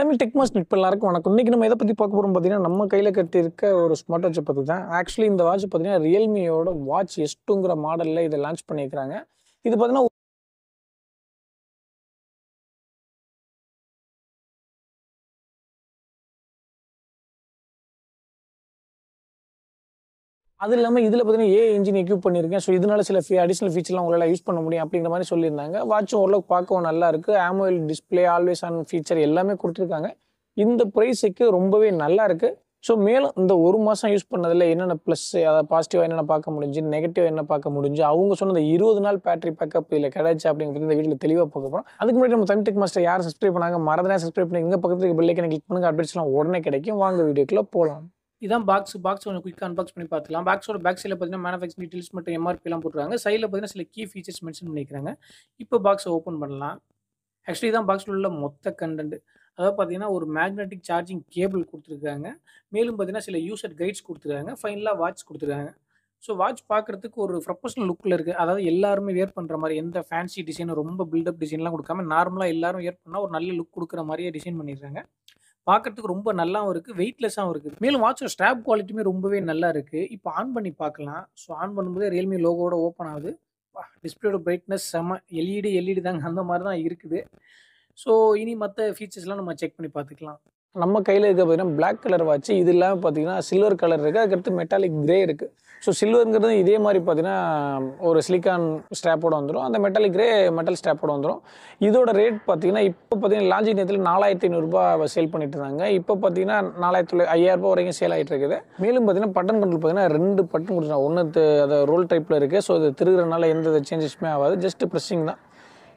தமிழ் டெக்மாஸ் நிற்ப எல்லாருக்கும் வணக்கம் இன்றைக்கி நம்ம எதை பற்றி பார்க்க போகிறோம் பார்த்தீங்கன்னா நம்ம கையில் இருக்க ஒரு ஸ்மார்ட் வாட்சை பற்றி தான் ஆக்சுவலி இந்த வாட்ச் பார்த்தீங்கன்னா ரியல்மியோட வாட்ச் எஸ்ட்டுங்கிற மாடலில் இதை லான்ச் பண்ணியிருக்கிறாங்க இது பார்த்தீங்கன்னா அது இல்லாமல் இதில் பார்த்தீங்கன்னா ஏ இன்ஜின் எக்யூப் பண்ணியிருக்கேன் ஸோ இதனால சில ஃபீ அடிஷனல் ஃபீச்சர்லாம் உங்களால் யூஸ் பண்ண முடியும் அப்படிங்கிற மாதிரி சொல்லியிருந்தாங்க வாட்சும் ஓரளவுக்கு பார்க்கவும் நல்லா இருக்குது AMOLED display always on feature எல்லாமே கொடுத்துருக்காங்க இந்த ப்ரைஸுக்கு ரொம்பவே நல்லா இருக்குது ஸோ மேலும் இந்த ஒரு மாதம் யூஸ் பண்ணதில் என்னென்ன ப்ளஸ் அதை பாசிட்டிவாக என்னென்ன பார்க்க முடிஞ்சு நெகட்டிவ் என்ன பார்க்க முடிஞ்சு அவங்க சொன்ன அந்த இருபது நாள் பேட்டரி பேக்கப் இல்லை கிடச்சி அப்படிங்கிறது இந்த வீட்டில் தெளிவாக பார்க்க போகிறோம் அதுக்கு முன்னாடி நம்ம தமிழ் டெக் மாஸ்டர் யார் சப்ஸ்கிரைப் பண்ணாங்க மறந்துனா சப்ஸ்கிரைப் பண்ணி எங்கள் பக்கத்துக்கு எனக்கு கிளிக் பண்ணுங்கள் அப்டேட்ஸ்லாம் உடனே கிடைக்கும் வாங்க வீடியோக்குள்ளே போகலாம் இதான் பாக்ஸ் பாக்ஸ் ஒன்று குயிக்காக அன்பாக்ஸ் பண்ணி பார்த்துக்கலாம் பாக்ஸோட பேக் சைடில் பார்த்தீங்கன்னா மேனுஃபேக்சரிங் டீட்டெயில்ஸ் மற்றும் எம்ஆர்பிலாம் போட்டுருக்காங்க சைடில் பார்த்தீங்கன்னா சில கீ ஃபீச்சர்ஸ் மென்ஷன் பண்ணிக்கிறாங்க இப்போ பாக்ஸை ஓப்பன் பண்ணலாம் ஆக்சுவலி தான் பாக்ஸில் உள்ள மொத்த கண்டென்ட் அதாவது பார்த்தீங்கன்னா ஒரு மேக்னெட்டிக் சார்ஜிங் கேபிள் கொடுத்துருக்காங்க மேலும் பார்த்தீங்கன்னா சில யூசர் கைட்ஸ் கொடுத்துருக்காங்க ஃபைனலாக வாட்ச் கொடுத்துருக்காங்க ஸோ வாட்ச் பார்க்குறதுக்கு ஒரு ப்ரொஃபஷனல் லுக்கில் இருக்குது அதாவது எல்லாருமே வேர் பண்ணுற மாதிரி எந்த ஃபேன்சி டிசைனும் ரொம்ப பில்டப் டிசைன்லாம் கொடுக்காம நார்மலாக எல்லாரும் வேர் பண்ணால் ஒரு நல்ல லுக் கொடுக்குற மாதிரியே டிசைன் பண்ணிடுறாங்க பார்க்கறதுக்கு ரொம்ப நல்லாவும் இருக்குது வெயிட்லெஸ்ஸாகவும் இருக்குது மேலும் வாட்சோட ஸ்ட்ராப் குவாலிட்டியுமே ரொம்பவே நல்லா இருக்குது இப்போ ஆன் பண்ணி பார்க்கலாம் ஸோ ஆன் பண்ணும்போதே ரியல்மி லோகோட ஓப்பன் ஆகுது டிஸ்பிளேட பிரைட்னஸ் செம எல்இடி எல்இடி தாங்க அந்த மாதிரி தான் இருக்குது ஸோ இனி மற்ற ஃபீச்சர்ஸ்லாம் நம்ம செக் பண்ணி பார்த்துக்கலாம் நம்ம கையில் இருக்க பார்த்தீங்கன்னா பிளாக் கலர் வாட்ச் இது இல்லாமல் பார்த்தீங்கன்னா சில்வர் கலர் இருக்குது அதுக்கடுத்து மெட்டாலிக் கிரே இருக்குது ஸோ சில்வருங்கிறது இதே மாதிரி பார்த்தீங்கன்னா ஒரு சிலிக்கான் ஸ்டாப்போடு வந்துடும் அந்த மெட்டாலிக் கிரே மெட்டல் ஸ்டாப்போடு வந்துடும் இதோட ரேட் பார்த்தீங்கன்னா இப்போ பார்த்தீங்கன்னா லாஞ்சி நேரத்தில் நாலாயிரத்தி ஐநூறுரூபா சேல் பண்ணிட்டு இருந்தாங்க இப்போ பார்த்தீங்கன்னா நாலாயிரத்தி தொள்ளை ஐயாயிரரூபா வரைக்கும் சேல் ஆகிட்டு இருக்குது மேலும் பார்த்தீங்கன்னா பட்டன் கண்ட்ரோல் பார்த்தீங்கன்னா ரெண்டு பட்டன் கொடுத்துருக்காங்க ஒன்று அது ரோல் டைப்பில் இருக்குது ஸோ அது திருகிறனால எந்த சேஞ்சஸுமே ஆகாது ஜஸ்ட் ப்ரெஸ்ஸிங் தான்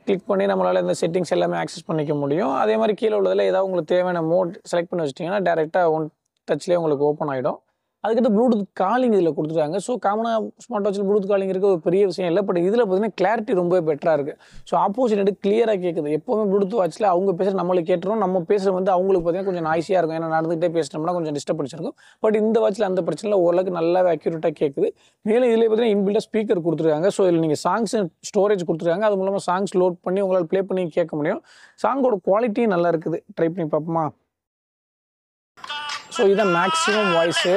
கிளிக் பண்ணி நம்மளால் இந்த செட்டிங்ஸ் எல்லாமே ஆக்சஸ் பண்ணிக்க முடியும் அதே மாதிரி கீழே உள்ளதில் ஏதாவது உங்களுக்கு தேவையான மோட் செலக்ட் பண்ணி வச்சிட்டிங்கன்னா டேரெக்டாக ஒன் டச்லேயே உங்களுக்கு ஓப்பன் ஆகிடும் அதுக்கடுத்து ப்ளூடூத் காலிங் இதில் கொடுத்துருக்காங்க ஸோ காமனாக ஸ்மார்ட் வாட்சில் ப்ளூடூத் காலிங் இருக்க ஒரு பெரிய விஷயம் இல்லை பட் இதில் பார்த்தீங்கன்னா கிளாரிட்டி ரொம்ப பெட்டராக இருக்குது ஸோ ஆப்போசிட் எடுத்து கிளியராக கேட்குது எப்போவுமே ப்ளூடூத் வாட்சில் அவங்க பேசுகிற நம்மளை கேட்டுரும் நம்ம பேசுகிற வந்து அவங்களுக்கு பார்த்தீங்கன்னா கொஞ்சம் நாய்ஸியாக இருக்கும் ஏன்னா நடந்துகிட்டே பேசினோம்னா கொஞ்சம் டிஸ்டர்ப் பண்ணிச்சிருக்கும் பட் இந்த வாட்சில் அந்த பிரச்சனை ஓரளவுக்கு நல்லாவே அக்யூரேட்டாக கேட்குது மேலும் இதில் பார்த்தீங்கன்னா இன்பில்டாக ஸ்பீக்கர் கொடுத்துருக்காங்க ஸோ இதில் நீங்கள் சாங்ஸ் ஸ்டோரேஜ் கொடுத்துருக்காங்க அது மூலமாக சாங்ஸ் லோட் பண்ணி உங்களால் ப்ளே பண்ணி கேட்க முடியும் சாங்கோட குவாலிட்டியும் நல்லா இருக்குது ட்ரை பண்ணி பார்ப்போமா ஸோ இதான் மேக்ஸிமம் வாய்ஸு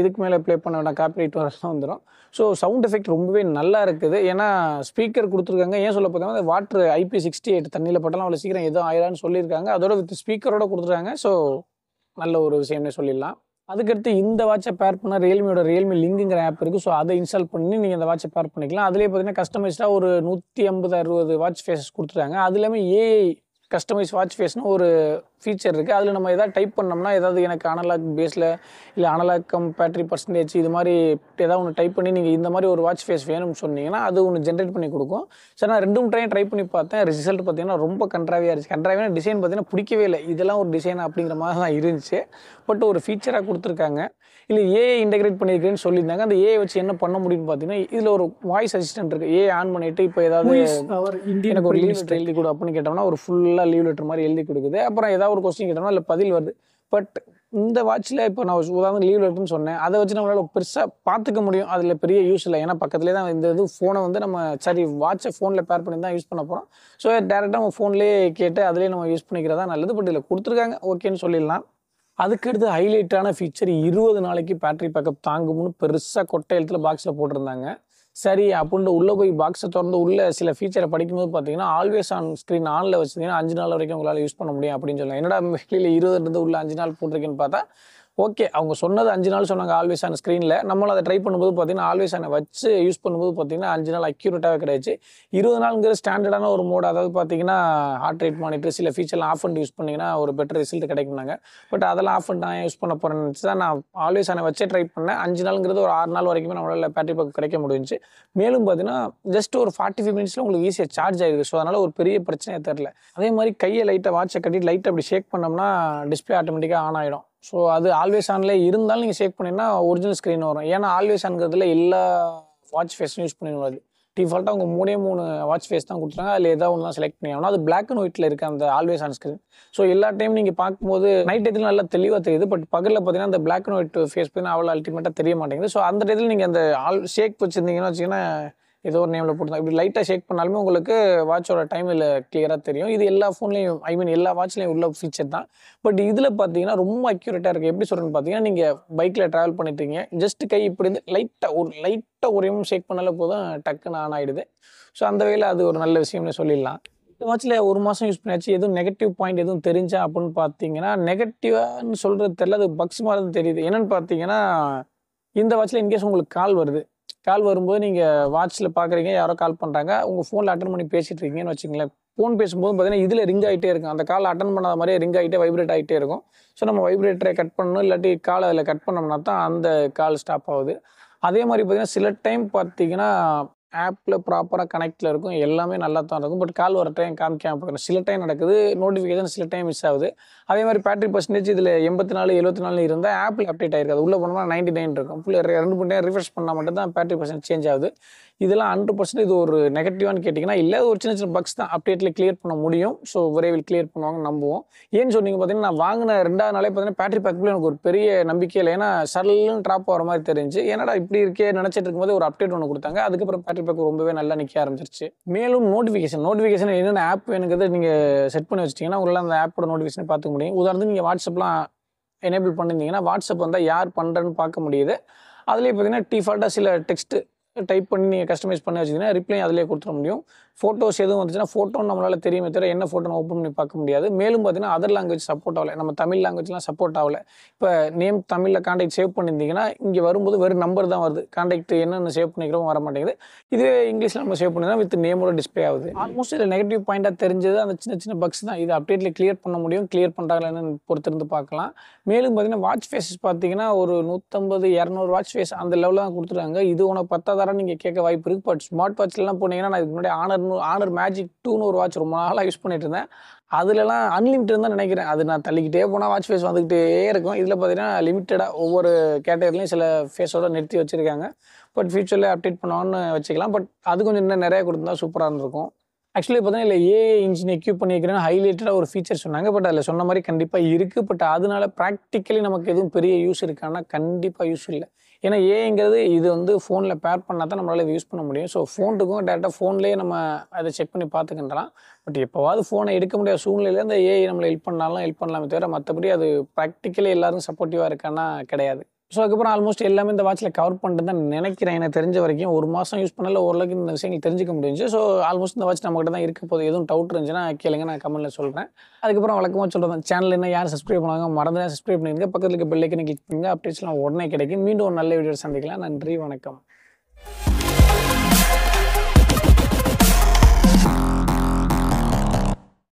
இதுக்கு மேலே ப்ளே பண்ண வேண்டாம் காப்பிரைட் வரலாம் வந்துடும் ஸோ சவுண்ட் எஃபெக்ட் ரொம்பவே நல்லா இருக்குது ஏன்னா ஸ்பீக்கர் கொடுத்துருக்காங்க ஏன் சொல்ல பார்த்தோம்னா வாட்ரு ஐபி சிக்ஸ்டி எயிட் தண்ணியில் பட்டாலும் அவ்வளோ சீக்கிரம் எதுவும் ஆயிரான்னு சொல்லியிருக்காங்க அதோட வித் ஸ்பீக்கரோட கொடுத்துருக்காங்க ஸோ நல்ல ஒரு விஷயம்னே சொல்லிடலாம் அதுக்கடுத்து இந்த வாட்சை பேர் பண்ணால் ரியல்மியோட ரியல்மி லிங்குங்கிற ஆப் இருக்குது ஸோ அதை இன்ஸ்டால் பண்ணி நீங்கள் இந்த வாட்சை பேர் பண்ணிக்கலாம் அதிலே பார்த்தீங்கன்னா கஸ்டமைஸ்டாக ஒரு நூற்றி ஐம்பது அறுபது வாட்ச் ஃபேஸஸ் கொடுத்துருக்காங்க அது இல்லாமல் ஏஐ கஸ்டமைஸ் வாட்ச் ஃபேஸ்னு ஒரு ஃபீச்சர் இருக்குது அதில் நம்ம எதாவது டைப் பண்ணோம்னா ஏதாவது எனக்கு அனலாக் பேஸில் இல்லை அனலாக் பேட்ரி பர்சன்டேஜ் இது மாதிரி ஏதாவது ஒன்று டைப் பண்ணி நீங்கள் இந்த மாதிரி ஒரு வாட்ச் ஃபேஸ் வேணும்னு சொன்னீங்கன்னா அது ஒன்று ஜென்ரேட் பண்ணி கொடுக்கும் சார் நான் ரெண்டு ட்ரைன் ட்ரை பண்ணி பார்த்தேன் ரிசல்ட் பார்த்தீங்கன்னா ரொம்ப கன்ட்ராவியாக இருந்துச்சு கண்ட்ராவியான டிசைன் பார்த்தீங்கன்னா பிடிக்கவே இல்லை இதெல்லாம் ஒரு டிசைன் அப்படிங்கிற மாதிரி தான் இருந்துச்சு பட் ஒரு ஃபீச்சராக கொடுத்துருக்காங்க இல்லை ஏஐ இன்டெகிரேட் பண்ணியிருக்கேன்னு சொல்லியிருந்தாங்க அந்த ஏஐ வச்சு என்ன பண்ண முடியும்னு பார்த்தீங்கன்னா இதில் ஒரு வாய்ஸ் அசிஸ்டன்ட் இருக்குது ஏஐ ஆன் பண்ணிவிட்டு இப்போ ஏதாவது எனக்கு ஒரு லீவ் எழுதி கொடு அப்படின்னு கேட்டோம்னா ஒரு ஃபுல் ஃபுல்லாக லீவ் லெட்டர் மாதிரி எழுதி கொடுக்குது அப்புறம் ஏதாவது ஒரு கொஸ்டின் கேட்டோம்னா இல்லை பதில் வருது பட் இந்த வாட்சில் இப்போ நான் உதாரணம் லீவ் லெட்டர்னு சொன்னேன் அதை வச்சு நம்மளால் பெருசாக பார்த்துக்க முடியும் அதில் பெரிய யூஸ் இல்லை ஏன்னா பக்கத்துலேயே தான் இந்த இது ஃபோனை வந்து நம்ம சரி வாட்சை ஃபோனில் பேர் பண்ணி தான் யூஸ் பண்ண போகிறோம் ஸோ டேரெக்டாக நம்ம ஃபோன்லேயே கேட்டு அதிலே நம்ம யூஸ் பண்ணிக்கிறதா நல்லது பட் இதில் கொடுத்துருக்காங்க ஓகேன்னு சொல்லிடலாம் அதுக்கடுத்து ஹைலைட்டான ஃபீச்சர் இருபது நாளைக்கு பேட்டரி பேக்கப் தாங்கும்னு பெருசாக கொட்டை எழுத்துல பாக்ஸில் போட்டிருந்தாங்க சரி அப்படின்ட்டு உள்ளே போய் பாக்ஸை திறந்து உள்ளே சில ஃபீச்சரை படிக்கும்போது பார்த்தீங்கன்னா ஆல்வேஸ் ஆன் ஸ்க்ரீன் ஆனில் வச்சிங்கன்னா அஞ்சு நாள் வரைக்கும் உங்களால் யூஸ் பண்ண முடியும் அப்படின்னு சொல்லலாம் என்னடா வெளியில் இருபதுலேருந்து உள்ளே உள்ள அஞ்சு நாள் போட்டிருக்கேன்னு பார்த்தா ஓகே அவங்க சொன்னது அஞ்சு நாள் சொன்னாங்க ஆல்வேஸ் ஆன் ஸ்க்ரீனில் நம்மளும் அதை ட்ரை பண்ணும்போது பார்த்தீங்கன்னா ஆல்வேஸ் ஆனை வச்சு யூஸ் பண்ணும்போது பார்த்தீங்கன்னா அஞ்சு நாள் அக்யூரேட்டாக கிடையாது இருபது நாளுங்கிற ஸ்டாண்டர்டான ஒரு மோட் அதாவது பார்த்தீங்கன்னா ஹார்ட் ரேட் மானிட்டர் சில ஃபீச்சர்லாம் ஆஃப் பண்ணி யூஸ் பண்ணிங்கன்னா ஒரு பெட்டர் ரிசல்ட் கிடைக்கும்னாங்க பட் அதெல்லாம் ஆஃப் நான் யூஸ் பண்ண போகிறேன்னு நினச்சி தான் நான் ஆல்வேஸ் ஆனை வச்சே ட்ரை பண்ணேன் அஞ்சு நாளுங்கிறது ஒரு ஆறு நாள் வரைக்குமே நம்மளால் பேட்டரி பேக் கிடைக்க முடிஞ்சு மேலும் பார்த்தீங்கன்னா ஜஸ்ட் ஒரு ஃபார்ட்டி ஃபைவ் மினிட்ஸில் உங்களுக்கு ஈஸியாக சார்ஜ் ஆகிடுது ஸோ அதனால் ஒரு பெரிய பிரச்சனையே தெரில அதே மாதிரி கையை லைட்டை வாட்சை கட்டிட்டு லைட்டை அப்படி ஷேக் பண்ணோம்னா டிஸ்பிளே ஆட்டோமேட்டிக்காக ஆன் ஆகிடும் ஸோ அது ஆல்வேஸ் ஆனில் இருந்தாலும் நீங்கள் செக் பண்ணிங்கன்னா ஒரிஜினல் ஸ்க்ரீன் வரும் ஏன்னா ஆல்வேஸ் ஆன்கிறதுல எல்லா வாட்ச் ஃபேஸும் யூஸ் பண்ணிடுவாது டிஃபால்ட்டாக அவங்க மூணே மூணு வாட்ச் ஃபேஸ் தான் கொடுத்துருக்காங்க அதில் ஏதாவது ஒன்று தான் செலக்ட் ஆகணும் அது பிளாக் அண்ட் ஒயிட்டில் இருக்க அந்த ஆல்வேஸ் ஆன் ஸ்க்ரீன் ஸோ எல்லா டைம் நீங்கள் பார்க்கும்போது நைட் டைத்தில் நல்லா தெளிவாக தெரியுது பட் பகலில் பார்த்தீங்கன்னா அந்த பிளாக் அண்ட் ஒயிட் ஃபேஸ் பண்ணி அவ்வளோ அல்டிமேட்டாக தெரிய மாட்டேங்குது ஸோ அந்த டைத்தில் நீங்கள் அந்த ஆல் ஷேக் வச்சுருந்தீங்கன்னு வச்சிங்கன்னா ஏதோ ஒரு நேமில் போட்டுருந்தா இப்படி லைட்டாக ஷேக் பண்ணாலுமே உங்களுக்கு வாட்சோட டைம் இல்லை கிளியராக தெரியும் இது எல்லா ஃபோன்லேயும் ஐ மீன் எல்லா வாட்ச்லேயும் உள்ள ஃபீச்சர் தான் பட் இதில் பார்த்தீங்கன்னா ரொம்ப அக்யூரேட்டாக இருக்குது எப்படி சொல்கிறேன்னு பார்த்தீங்கன்னா நீங்கள் பைக்கில் ட்ராவல் பண்ணிட்டீங்க ஜஸ்ட் கை இப்படி இருந்து லைட்டாக ஒரு லைட்டாக ஒரே ஷேக் பண்ணாலே போதும் டக்குன்னு ஆன் ஆகிடுது ஸோ அந்த வகையில் அது ஒரு நல்ல விஷயம்னு சொல்லிடலாம் இந்த வாட்சில் ஒரு மாதம் யூஸ் பண்ணியாச்சு எதுவும் நெகட்டிவ் பாயிண்ட் எதுவும் தெரிஞ்சா அப்படின்னு பார்த்தீங்கன்னா நெகட்டிவான்னு சொல்கிறது தெரியல அது பக்ஸ் மாதிரி தெரியுது என்னென்னு பார்த்தீங்கன்னா இந்த வாட்சில் இன்கேஸ் உங்களுக்கு கால் வருது கால் வரும்போது நீங்கள் வாட்சில் பார்க்குறீங்க யாரோ கால் பண்ணுறாங்க உங்கள் ஃபோனில் அட்டன் பண்ணி பேசிகிட்டு இருக்கீங்கன்னு வச்சுங்களேன் ஃபோன் பேசும்போது பார்த்தீங்கன்னா இதில் ரிங் ஆகிட்டே இருக்கும் அந்த கால் அட்டன் பண்ணாத மாதிரியே ரிங் ஆகிட்டே வைப்ரேட் ஆகிட்டே இருக்கும் ஸோ நம்ம வைப்ரேட்டரை கட் பண்ணணும் இல்லாட்டி காலை அதில் கட் பண்ணோம்னா தான் அந்த கால் ஸ்டாப் ஆகுது அதே மாதிரி பார்த்திங்கன்னா சில டைம் பார்த்திங்கன்னா ஆப்பில் ப்ராப்பராக கனெக்டில் இருக்கும் எல்லாமே நல்லா தான் இருக்கும் பட் கால் வர டைம் காமிக்காமல் பார்க்கணும் சில டைம் நடக்குது நோட்டிஃபிகேஷன் சில டைம் மிஸ் ஆகுது அதே மாதிரி பேட்டரி பர்சன்டேஜ் இதில் எண்பத்தி நாலு எழுபத்தி நாலு இருந்தால் ஆப்பில் அப்டேட் ஆகிருக்காது உள்ளே போனோம்னா நைன்ட்டி நைன் இருக்கும் ஃபுல் ரெண்டு மணி நேரம் ரிஃப்ரெஷ் பண்ணால் மட்டும் தான் பேட்டரி பர்சன்டேஜ் சேஞ்ச் ஆகுது இதெல்லாம் ஹண்ட்ரட் பர்சன்ட் இது ஒரு நெகட்டிவானு கேட்டிங்கன்னா இல்லை ஒரு சின்ன சின்ன பக்ஸ் தான் அப்டேட்டில் கிளியர் பண்ண முடியும் ஸோ விரைவில் கிளியர் பண்ணுவாங்க நம்புவோம் ஏன்னு சொன்னீங்க பார்த்தீங்கன்னா நான் வாங்கின ரெண்டாவது நாளே பார்த்தீங்கன்னா பேட்டரி பேக்ல எனக்கு ஒரு பெரிய நம்பிக்கை இல்லை ஏன்னா சடலுன்னு ட்ராப் ஆகிற மாதிரி தெரிஞ்சு ஏன்னா இப்படி இருக்கே நினச்சிட்டு இருக்கும்போது ஒரு அப்டேட் ஒன்று கொடுத்தாங்க அதுக்கப்புறம் பேட்டரி பேக் ரொம்பவே நல்லா நிற்க ஆரம்பிச்சிருச்சு மேலும் நோட்டிஃபிகேஷன் நோட்டிஃபிகேஷன் என்னென்ன ஆப் எனக்கு நீங்கள் செட் பண்ணி வச்சிட்டிங்கன்னா உள்ள அந்த ஆப்போட நோட்டிஃபிகேஷன் பார்த்துக்க முடியும் உதாரணத்துக்கு நீங்கள் வாட்ஸ்அப்லாம் எனேபிள் பண்ணியிருந்தீங்கன்னா வாட்ஸ்அப் வந்தால் யார் பண்ணுறேன்னு பார்க்க முடியுது அதுலேயே பார்த்தீங்கன்னா டிஃபால்ட்டாக சில டெக்ஸ்ட்டு டைப் பண்ணி நீங்கள் கஸ்டமைஸ் பண்ண வச்சிங்கன்னா ரிப்ளை அதிலே கொடுத்துட முடியும் ஃபோட்டோஸ் எதுவும் வந்துச்சுன்னா ஃபோட்டோ நம்மளால் தெரியுமே தவிர என்ன ஃபோட்டோ ஓப்பன் பண்ணி பார்க்க முடியாது மேலும் பார்த்தீங்கன்னா அதர் லாங்குவேஜ் சப்போர்ட் ஆகலை நம்ம தமிழ் லாங்குவேஜ்லாம் சப்போர்ட் ஆகலை இப்போ நேம் தமிழில் காண்டாக்ட் சேவ் பண்ணியிருந்தீங்கன்னா இங்கே வரும்போது வெறும் நம்பர் தான் வருது காண்டாக்ட் என்னென்ன சேவ் பண்ணிக்கிறோம் வர மாட்டேங்குது இதுவே இங்கிலீஷில் நம்ம சேவ் பண்ணினா வித் நேமோட டிஸ்பிளே ஆகுது ஆல்மோஸ்ட் இதில் நெகட்டிவ் பாயிண்டாக தெரிஞ்சது அந்த சின்ன சின்ன பக்ஸ் தான் இது அப்டேட்டில் கிளியர் பண்ண முடியும் கிளியர் பண்ணுறாங்களான்னு பொறுத்திருந்து பார்க்கலாம் மேலும் பார்த்தீங்கன்னா வாட்ச் ஃபேஸஸ் பார்த்தீங்கன்னா ஒரு நூற்றம்பது இரநூறு வாட்ச் ஃபேஸ் அந்த லெவலில் தான் கொடுத்துருக்காங்க இது உனக்கு பத்தாதாரம் நீங்கள் கேட்க வாய்ப்பு இருக்குது பட் ஸ்மார்ட் வாட்ச்லாம் போனீங்கன்னா நான் இதுக்கு முன்னாடி ஆனர் ஆனர்னு ஆனர் மேஜிக் டூன்னு ஒரு வாட்ச் ரொம்ப நாளாக யூஸ் பண்ணிட்டு இருந்தேன் அதுலலாம் அன்லிமிட்டட் தான் நினைக்கிறேன் அது நான் தள்ளிக்கிட்டே போனால் வாட்ச் ஃபேஸ் வந்துக்கிட்டே இருக்கும் இதில் பார்த்தீங்கன்னா லிமிட்டடாக ஒவ்வொரு கேட்டகரிலையும் சில ஃபேஸோடு நிறுத்தி வச்சுருக்காங்க பட் ஃபியூச்சரில் அப்டேட் பண்ணுவான்னு வச்சுக்கலாம் பட் அது கொஞ்சம் இன்னும் நிறையா கொடுத்துருந்தா சூப்பராக இருந்திருக்கும் ஆக்சுவலி பார்த்தீங்கன்னா இல்லை ஏ இன்ஜின் எக்யூப் பண்ணியிருக்கிறேன்னு ஹைலைட்டடாக ஒரு ஃபீச்சர் சொன்னாங்க பட் அதில் சொன்ன மாதிரி கண்டிப்பாக இருக்குது பட் அதனால ப்ராக்டிக்கலி நமக்கு எதுவும் பெரிய யூஸ் இருக்கான்னா கண்டிப்பாக யூஸ் இல்லை ஏன்னா ஏங்கிறது இது வந்து ஃபோனில் பேர் பண்ணால் தான் நம்மளால் யூஸ் பண்ண முடியும் ஸோ ஃபோனுக்கும் டேரெக்டாக ஃபோன்லேயே நம்ம அதை செக் பண்ணி பார்த்துக்கின்றலாம் பட் எப்போவாது ஃபோனை எடுக்க முடியாத சூழ்நிலையில் அந்த ஏஐ நம்மளை ஹெல்ப் பண்ணாலும் ஹெல்ப் பண்ணலாமே தவிர மற்றபடி அது ப்ராக்டிக்கலி எல்லோரும் சப்போர்ட்டிவாக இருக்கான்னா கிடையாது ஸோ அதுக்கப்புறம் ஆல்மோஸ்ட் எல்லாமே இந்த வாட்சில் கவர் பண்ணிட்டு தான் நினைக்கிறேன் எனக்கு தெரிஞ்ச வரைக்கும் ஒரு மாதம் யூஸ் பண்ணல ஓரளவுக்கு இந்த விஷயங்கள் தெரிஞ்சுக்க முடிஞ்சு ஸோ ஆல்மோஸ்ட் இந்த வாட்ச் நம்மகிட்ட தான் இருக்க போது எதுவும் டவுட் இருந்துச்சுன்னா கேளுங்க நான் கமெண்ட்டில் சொல்கிறேன் அதுக்கப்புறம் வழக்கமாக சொல்கிறேன் சேனல் என்ன யார் சப்ஸ்கிரைப் பண்ணுவாங்க மறந்து சப்ஸ்கிரைப் பண்ணிருங்க பக்கத்தில் இருக்க பெல்லைக்கனை கிளிக் பண்ணுங்க அப்டேட்ஸ்லாம் உடனே கிடைக்கும் மீண்டும் ஒரு நல்ல வீடியோ சந்திக்கலாம் நன்றி வணக்கம்